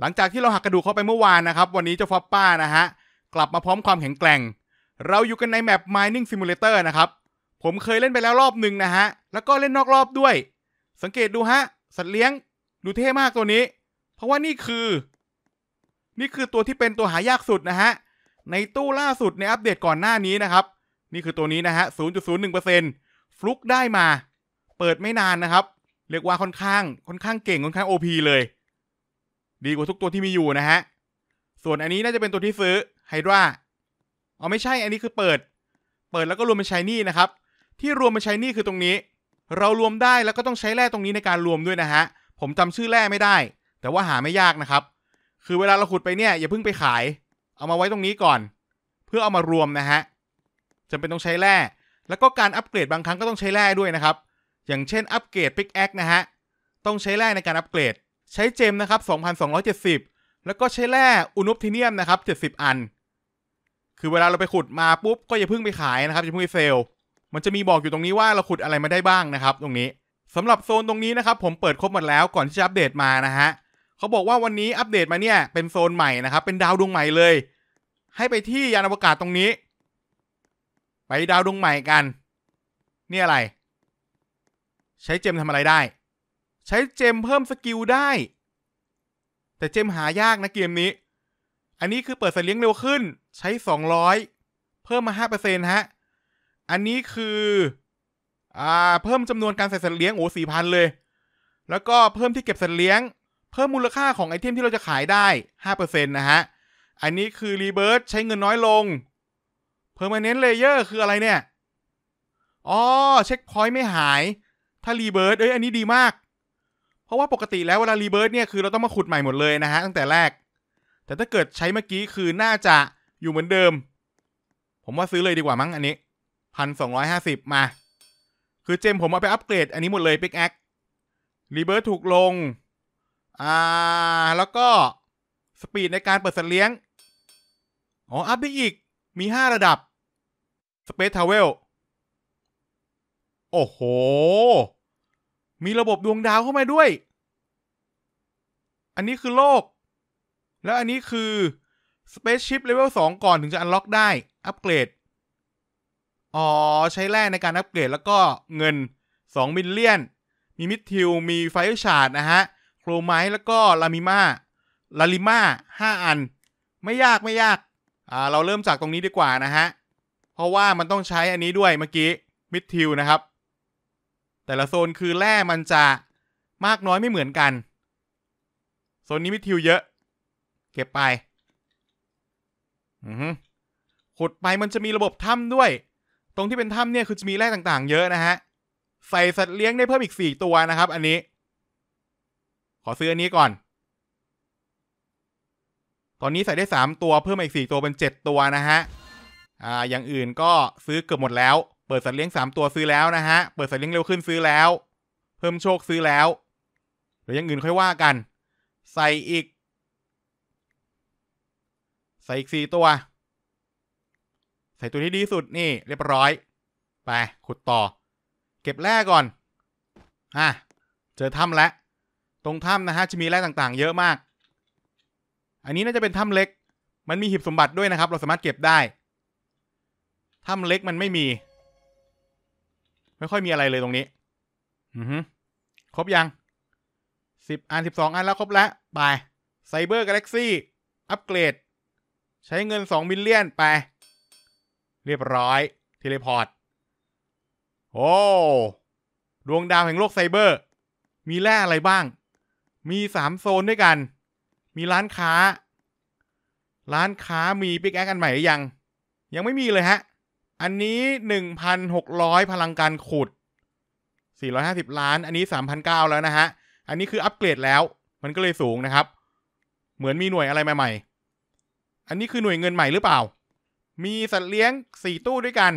หลังจากที่เราหักกระดูกเขาไปเมื่อวานนะครับ วันนี้เจ้าฟอปป้านะฮะกลับมาพร้อมความแข็งแกร่ง เราอยู่กันในแมป Mining Simulator นะครับ ผมเคยเล่นไปแล้วรอบหนึ่งนะฮะแล้วก็เล่นนอกรอบด้วย สังเกตดูฮะ สัตว์เลี้ยงดูเท่มากตัวนี้ เพราะว่านี่คือ นี่คือตัวที่เป็นตัวหายากสุดนะฮะในตู้ล่าสุดในอัปเดตก่อนหน้านี้นะครับนี่คือตัวนี้นะฮะ0.01%ฟลุกได้มาเปิดไม่นานนะครับเรียกว่าค่อนข้างค่อนข้างเก่งค่อนข้าง OP เลยดีกว่าทุกตัวที่มีอยู่นะฮะ ส่วนอันนี้น่าจะเป็นตัวที่ซื้อไฮดราเอาไม่ใช่ อันนี้คือเปิด เปิดแล้วก็รวมเป็นชายนี่นะครับ ที่รวมเป็นชายนี่คือตรงนี้ เรารวมได้แล้วก็ต้องใช้แร่ตรงนี้ในการรวมด้วยนะฮะ ผมจำชื่อแร่ไม่ได้ แต่ว่าหาไม่ยากนะครับ คือเวลาเราขุดไปเนี่ย อย่าเพิ่งไปขาย เอามาไว้ตรงนี้ก่อน เพื่อเอามารวมนะฮะจำเป็นต้องใช้แร่ แล้วก็การอัปเกรดบางครั้งก็ต้องใช้แร่ด้วยนะครับ อย่างเช่นอัปเกรดพิกแอคนะฮะ ต้องใช้แร่ในการอัปเกรดใช้เจมนะครับ 2,270 แล้วก็ใช้แร่อุนุปทิเนียมนะครับ 70 อัน คือเวลาเราไปขุดมาปุ๊บก็อย่าเพิ่งไปขายนะครับอย่าเพิ่งไปเซลมันจะมีบอกอยู่ตรงนี้ว่าเราขุดอะไรมาได้บ้างนะครับ ตรงนี้สำหรับโซนตรงนี้นะครับ ผมเปิดครบหมดแล้วก่อนที่จะอัปเดตมานะฮะ เขาบอกว่าวันนี้อัปเดตมาเนี่ยเป็นโซนใหม่นะครับ เป็นดาวดวงใหม่เลย ให้ไปที่ยานอวกาศตรงนี้ ไปดาวดวงใหม่กัน นี่อะไร ใช้เจมทำอะไรได้ใช้เจมเพิ่มสกิลได้ แต่เจมหายากนะเกมนี้ อันนี้คือเปิดสเลี้ยงเร็วขึ้น ใช้ 200 เพิ่มมา5%ฮะ อันนี้คือ อ่า เพิ่มจำนวนการใส่สัตว์เลี้ยงโอ้สี่พันเลย แล้วก็เพิ่มที่เก็บสัตว์เลี้ยง เพิ่มมูลค่าของไอเทมที่เราจะขายได้ห้าเเปอร์ซ็นตนะฮะ อันนี้คือรีเบิร์ตใช้เงินน้อยลง เพิ่มมาเน้นเลเยอร์คืออะไรเนี่ย อ๋อเช็คพอยต์ไม่หาย ถ้ารีเบิร์ตเอ้ยอันนี้ดีมากเพราะว่าปกติแล้วเวลารีเบิร์ตเนี่ย คือเราต้องมาขุดใหม่หมดเลยนะฮะตั้งแต่แรก แต่ถ้าเกิดใช้เมื่อกี้คือน่าจะอยู่เหมือนเดิม ผมว่าซื้อเลยดีกว่ามั้งอันนี้พันสองร้อยห้าสิบมา คือเจมผมเอาไปอัปเกรด อันนี้หมดเลยปิกแอครีเบิร์ตถูกลง อ่าแล้วก็สปีดในการเปิดสัตว์เลี้ยง อ๋ออัพได้อีก มีห้าระดับสเปซทาวเวลโอ้โหมีระบบดวงดาวเข้ามาด้วย อันนี้คือโลก แล้วอันนี้คือ Spaceship Level 2ก่อนถึงจะอันล็อกได้อัปเกรด อ๋อใช้แร่ในการอัปเกรดแล้วก็เงิน2มิลเลียน มีมิดทิลมีไฟชาร์ดนะฮะโครไม์แล้วก็ลามิมาลาลิมา5อัน ไม่ยากไม่ยากอ่าเราเริ่มจากตรงนี้ดีกว่านะฮะ เพราะว่ามันต้องใช้อันนี้ด้วยเมื่อกี้มิดทิลนะครับแต่ละโซนคือแร่มันจะมากน้อยไม่เหมือนกัน โซนนี้มิทิวเยอะ เก็บไปอือขุดไปมันจะมีระบบถ้ำด้วย ตรงที่เป็นถ้ำเนี่ยคือ จะมีแร่ต่างๆ เยอะนะฮะ ใส่สัตว์เลี้ยงได้เพิ่มอีกสี่ตัวนะครับ อันนี้ ขอซื้ออันนี้ก่อน ตอนนี้ใส่ได้สามตัวเพิ่มอีกสี่ตัวเป็นเจ็ดตัวนะฮะ อ่าอย่างอื่นก็ซื้อเกือบหมดแล้วเปิดสัตว์เลี้ยงสามตัวซื้อแล้วนะฮะ เปิดสัตว์เลี้ยงเร็วขึ้นซื้อแล้ว เพิ่มโชคซื้อแล้ว หรือยังอื่นค่อยว่ากัน ใส่อีกใส่อีกสี่ตัว ใส่ตัวที่ดีสุดนี่ เรียบร้อย ไปขุดต่อ เก็บแร่ก่อน อ่ะ เจอถ้ำแล้ว ตรงถ้ำนะฮะ จะมีแร่ต่างๆ เยอะมาก อันนี้น่าจะเป็นถ้ำเล็ก มันมีหีบสมบัติด้วยนะครับ เราสามารถเก็บได้ ถ้ำเล็กมันไม่มีไม่ค่อยมีอะไรเลยตรงนี้อือฮึครบยัง สิบอันสิบสองอันแล้วครบแล้ว ไปไซเบอร์กาแล็กซี่อัปเกรด ใช้เงินสองมิลเลียนไป เรียบร้อย เทเลพอร์ต โอ้ ดวงดาวแห่งโลกไซเบอร์ มีแร่อะไรบ้าง มีสามโซนด้วยกัน มีร้านค้า ร้านค้ามีปิกแอคอันใหม่หรือยัง ยังไม่มีเลยฮะอันนี้หนึ่งพันหกร้อยพลังการขุดสี่ร้อยห้าสิบล้าน อันนี้สามพันเก้าแล้วนะฮะอันนี้คืออัปเกรดแล้ว มันก็เลยสูงนะครับ เหมือนมีหน่วยอะไรใหม่ๆอันนี้คือหน่วยเงินใหม่หรือเปล่า มีสัตว์เลี้ยงสี่ตู้ด้วยกัน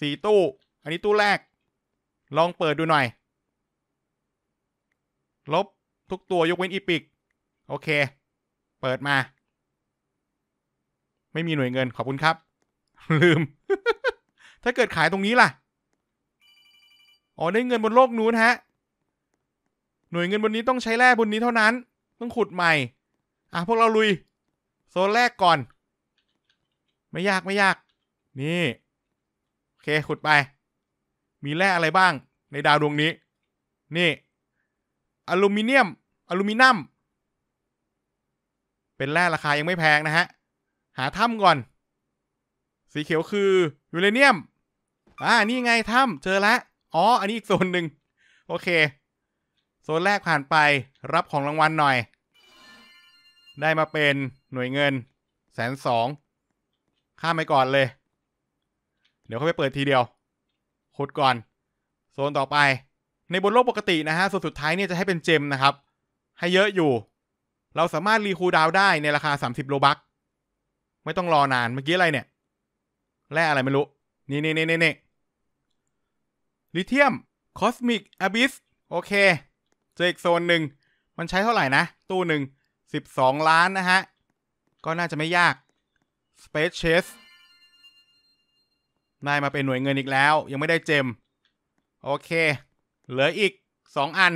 สี่ตู้ อันนี้ตู้แรก ลองเปิดดูหน่อยลบทุกตัวยกเว้นอีพิกโอเค เปิดมา ไม่มีหน่วยเงิน ขอบคุณครับลืม ถ้าเกิดขายตรงนี้ล่ะ อ๋อได้เงินบนโลกนู้นฮะ หน่วยเงินบนนี้ต้องใช้แร่บนนี้เท่านั้น ต้องขุดใหม่ อ่ะพวกเราลุย โซนแรกก่อน ไม่ยากไม่ยาก นี่โอเคขุดไป มีแร่อะไรบ้าง ในดาวดวงนี้ นี่ อลูมิเนียม อลูมิเนียมเป็นแร่ราคายังไม่แพงนะฮะ หาถ้ำก่อนสีเขียวคือยูเรเนียม อ่านี่ไงถ้ำเจอละอ๋อ อันนี้อีกโซนหนึ่ง โอเค โซนแรกผ่านไปรับของรางวัลหน่อย ได้มาเป็นหน่วยเงินแสนสองข้ามไปก่อนเลย เดี๋ยวเขาไปเปิดทีเดียวขุดก่อน โซนต่อไปในบนโลกปกตินะฮะโซนสุดท้ายเนี่ยจะให้เป็นเจมนะครับ ให้เยอะอยู่ เราสามารถรีคูดาวได้ในราคา30โลบักไม่ต้องรอนานเมื่อกี้อะไรเนี่ยแร่อะไรไม่รู้ นี่นี่นี่นี่นลิเทียมคอสมิกอะบิสโอเค เจออีกโซนหนึ่ง มันใช้เท่าไหร่นะ ตู้หนึ่งสิบสองล้านนะฮะ ก็น่าจะไม่ยากสเปซเชสนายมาเป็นหน่วยเงินอีกแล้ว ยังไม่ได้เจม โอเค เหลืออีกสองอัน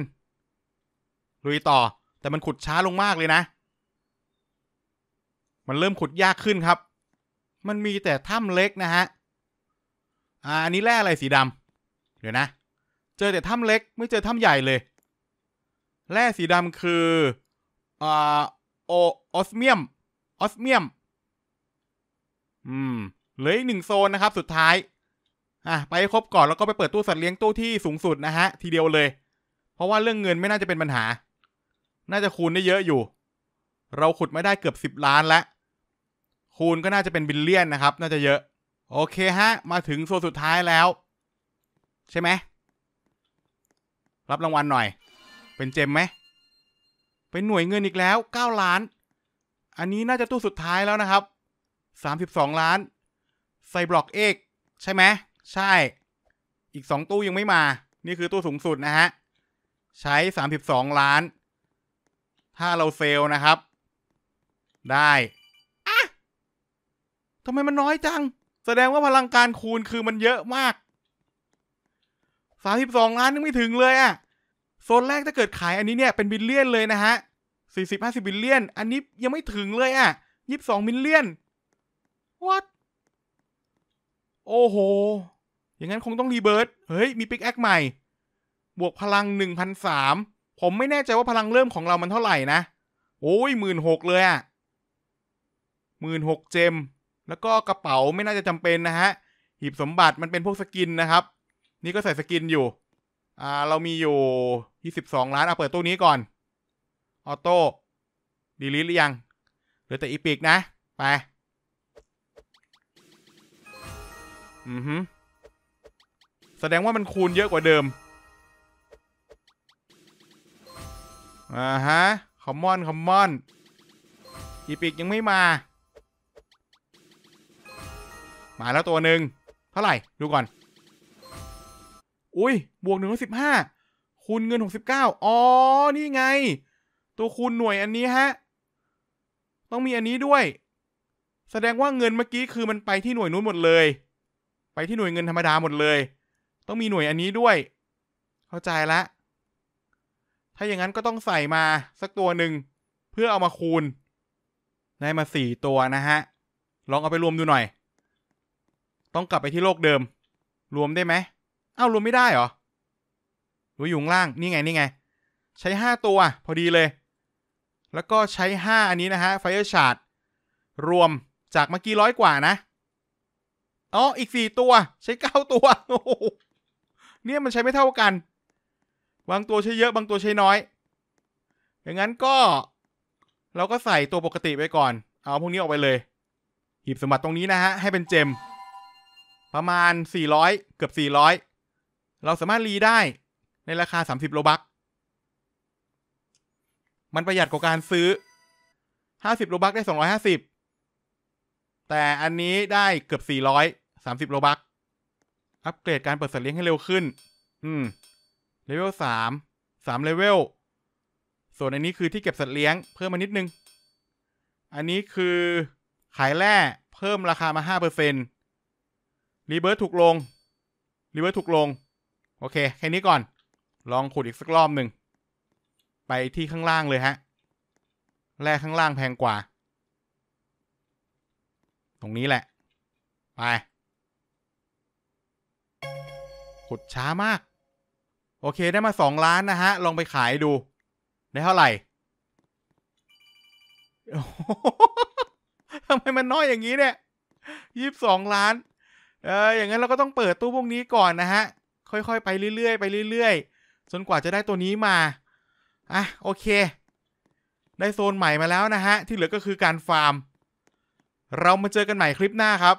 ลุยต่อ แต่มันขุดช้าลงมากเลยนะ มันเริ่มขุดยากขึ้นครับมันมีแต่ถ้ำเล็กนะฮะอ่าอันนี้แร่อะไรสีดำ เดี๋ยวนะ เจอแต่ถ้ำเล็กไม่เจอถ้ำใหญ่เลย แร่สีดำคืออ่าโอออสเมียม ออสเมียม อืมเหลืออีกหนึ่งโซนนะครับ สุดท้าย อ่ะไปครบก่อนแล้วก็ไปเปิดตู้สัตว์เลี้ยงตู้ที่สูงสุดนะฮะ ทีเดียวเลย เพราะว่าเรื่องเงินไม่น่าจะเป็นปัญหา น่าจะคูณได้เยอะอยู่ เราขุดไม่ได้เกือบสิบล้านแล้วคูณก็น่าจะเป็นบิลเลียนนะครับ น่าจะเยอะ โอเคฮะ มาถึงโซนสุดท้ายแล้ว ใช่ไหมรับรางวัลหน่อย เป็นเจมไหมเป็นหน่วยเงินอีกแล้ว 9 ล้าน อันนี้น่าจะตู้สุดท้ายแล้วนะครับ 32 ล้าน ใส่บล็อกเอกใช่ไหมใช่อีก 2 ตู้ยังไม่มานี่คือตู้สูงสุดนะฮะ ใช้ 32 ล้าน ถ้าเราเซลนะครับ ได้ทำไมมันน้อยจัง แสดงว่าพลังการคูณคือมันเยอะมาก สามสิบสองล้านยังไม่ถึงเลยอะโซนแรกถ้าเกิดขายอันนี้เนี่ยเป็นบิลเลียนเลยนะฮะสี่สิบห้าสิบบิลเลียน อันนี้ยังไม่ถึงเลยอะยี่สิบสองบิลเลียน what โอ้โห อย่างนั้นคงต้องรีเบิร์ตเฮ้ย มีปิกแอคใหม่ บวกพลังหนึ่งพันสามผมไม่แน่ใจว่าพลังเริ่มของเรามันเท่าไหร่นะโอ้ยหมื่นหกเลยอะหมื่นหกเจมแล้วก็กระเป๋าไม่น่าจะจำเป็นนะฮะ หีบสมบัติมันเป็นพวกสกินนะครับ นี่ก็ใส่สกินอยู่ อ่า เรามีอยู่ ยี่สสิบองล้านเอาเปิดตู้นี้ก่อน ออโต้ ดีลิทหรือยัง เหลือแต่อีพิกนะ ไป อือฮึ แสดงว่ามันคูณเยอะกว่าเดิม อ่าฮะ คอมมอน คอมมอน อีพิกยังไม่มามาแล้วตัวหนึ่งเท่าไหร่ดูก่อน อุ้ยบวกหนึ่งร้อยสิบห้าคูณเงินหกสิบเก้าอ๋อนี่ไง ตัวคูณหน่วยอันนี้ฮะ ต้องมีอันนี้ด้วย แสดงว่าเงินเมื่อกี้คือมันไปที่หน่วยนู้นหมดเลย ไปที่หน่วยเงินธรรมดาหมดเลย ต้องมีหน่วยอันนี้ด้วย เข้าใจละ ถ้าอย่างนั้นก็ต้องใส่มาสักตัวหนึ่งเพื่อเอามาคูณได้มาสี่ตัวนะฮะ ลองเอาไปรวมดูหน่อยต้องกลับไปที่โลกเดิม รวมได้ไหมเอ้ารวมไม่ได้เหรอรู้อยู่ล่าง นี่ไงนี่ไง ใช้ 5 ตัว พอดีเลย แล้วก็ใช้ 5 อันนี้นะฮะไฟเออร์ชาร์ดรวมจากเมื่อกี้ร้อยกว่านะ อ๋ออีก 4 ตัวใช้ 9 ตัวเนี่ยมันใช้ไม่เท่ากัน บางตัวใช้เยอะบางตัวใช้น้อย อย่างนั้นก็เราก็ใส่ตัวปกติไปก่อน เอาพวกนี้ออกไปเลยหีบสมบัติตรงนี้นะฮะให้เป็นเจมประมาณ 400 เกือบ 400 เราสามารถรีได้ในราคา 30โลบักมันประหยัดกว่าการซื้อ 50โลบักได้ 250แต่อันนี้ได้เกือบ400 30โลบักอัปเกรดการเปิดสัตว์เลี้ยงให้เร็วขึ้น อืมเลเวล3 3เลเวลส่วนอันนี้คือ ที่เก็บสัตว์เลี้ยงเพิ่มมานิดนึง อันนี้คือ ขายแร่ เพิ่มราคามา 5%รีเบิร์ตถูกลงรีเวิร์ถูกลง โอเค แค่นี้ก่อน ลองขุดอีกสักรอบหนึ่ง ไปที่ข้างล่างเลยฮะ แร่ข้างล่างแพงกว่า ตรงนี้แหละ ไป ขุดช้ามาก โอเค ได้มาสองล้านนะฮะ ลองไปขายดู ได้เท่าไหร่ทำไมมันน้อยอย่างนี้เนี่ย ยี่สิบสองล้านเออ อย่างนั้นเราก็ต้องเปิดตู้พวกนี้ก่อนนะฮะ ค่อย ๆ ไปเรื่อยๆไปเรื่อยๆ จนกว่าจะได้ตัวนี้มา อ่ะ โอเค ได้โซนใหม่มาแล้วนะฮะ ที่เหลือก็คือการฟาร์ม เรามาเจอกันใหม่คลิปหน้าครับ